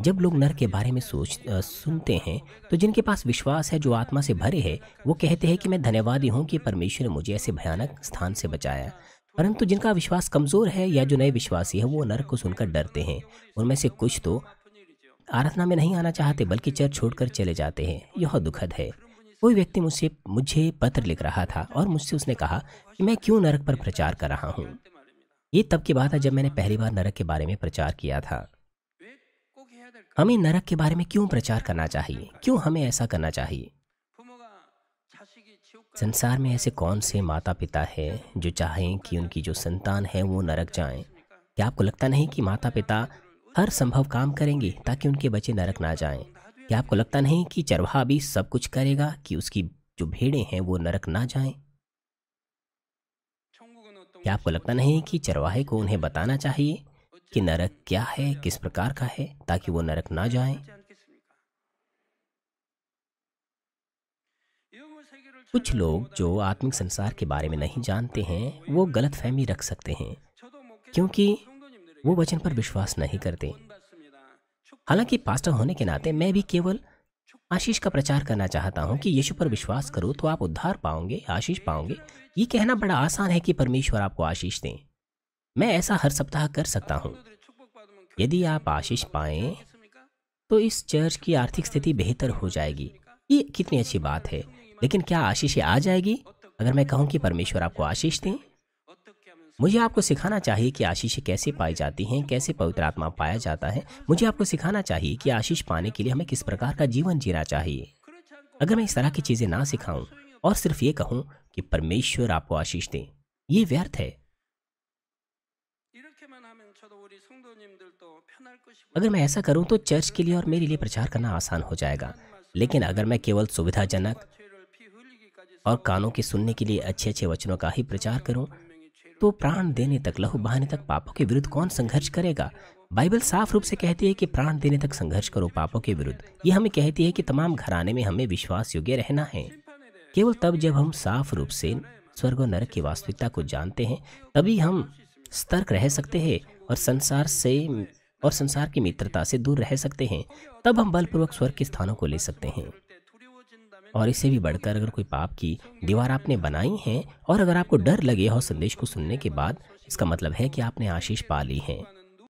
जब लोग नर के बारे में सोच आ, सुनते हैं तो जिनके पास विश्वास है जो आत्मा से भरे है वो कहते हैं कि मैं धन्यवादी हूँ कि परमेश्वर ने मुझे ऐसे भयानक स्थान से बचाया परंतु जिनका विश्वास कमज़ोर है या जो नए विश्वासी है वो नर को सुनकर डरते हैं उनमें से कुछ तो आराधना में नहीं आना चाहते बल्कि चर छोड़कर चले जाते हैं यह दुखद है कोई व्यक्ति मुझसे मुझे पत्र लिख रहा था और मुझसे उसने कहा कि मैं क्यों नरक पर प्रचार कर रहा हूँ ये तब की बात है जब मैंने पहली बार नरक के बारे में प्रचार किया था हमें नरक के बारे में क्यों प्रचार करना चाहिए क्यों हमें ऐसा करना चाहिए संसार में ऐसे कौन से माता पिता हैं जो चाहें कि उनकी जो संतान है वो नरक जाएं? क्या आपको लगता नहीं कि माता पिता हर संभव काम करेंगे ताकि उनके बच्चे नरक ना जाएं? क्या आपको लगता नहीं कि चरवाहा भी सब कुछ करेगा कि उसकी जो भेड़े हैं वो नरक ना जाएं? क्या आपको लगता नहीं कि चरवाहे को उन्हें बताना चाहिए कि नरक क्या है किस प्रकार का है ताकि वो नरक ना जाएं। कुछ लोग जो आत्मिक संसार के बारे में नहीं जानते हैं वो गलत फहमी रख सकते हैं क्योंकि वो वचन पर विश्वास नहीं करते हालांकि पास्टर होने के नाते मैं भी केवल आशीष का प्रचार करना चाहता हूं कि यीशु पर विश्वास करो तो आप उद्धार पाओगे आशीष पाओगे ये कहना बड़ा आसान है कि परमेश्वर आपको आशीष दें मैं ऐसा हर सप्ताह कर सकता हूँ यदि आप आशीष पाएं तो इस चर्च की आर्थिक स्थिति बेहतर हो जाएगी ये कितनी अच्छी बात है लेकिन क्या आशीष आ जाएगी अगर मैं कहूँ कि परमेश्वर आपको आशीष दें मुझे आपको सिखाना चाहिए कि आशीष कैसे पाई जाती हैं कैसे पवित्र आत्मा पाया जाता है मुझे आपको सिखाना चाहिए कि आशीष पाने के लिए हमें किस प्रकार का जीवन जीना चाहिए अगर मैं इस तरह की चीज़ें ना सिखाऊं और सिर्फ ये कहूं कि परमेश्वर आपको आशीष दें ये व्यर्थ है तो अगर मैं ऐसा करूं तो चर्च के लिए और मेरे लिए प्रचार करना आसान हो जाएगा लेकिन अगर मैं केवल सुविधाजनक और कानों के सुनने के लिए अच्छे अच्छे वचनों का ही प्रचार करूं तो प्राण देने तक लहू बहाने तक पापों के विरुद्ध कौन संघर्ष करेगा बाइबल साफ रूप से कहती है कि प्राण देने तक संघर्ष करो पापों के विरुद्ध ये हमें कहती है कि तमाम घराने में हमें विश्वास योग्य रहना है केवल तब जब हम साफ रूप से स्वर्ग और नरक की वास्तविकता को जानते हैं तभी हम सतर्क रह सकते हैं और संसार से और संसार की मित्रता से दूर रह सकते हैं तब हम बलपूर्वक स्वर्ग के स्थानों को ले सकते हैं और इसे भी बढ़कर अगर कोई पाप की दीवार आपने बनाई है और अगर आपको डर लगे हो संदेश को सुनने के बाद इसका मतलब है कि आपने आशीष पा ली है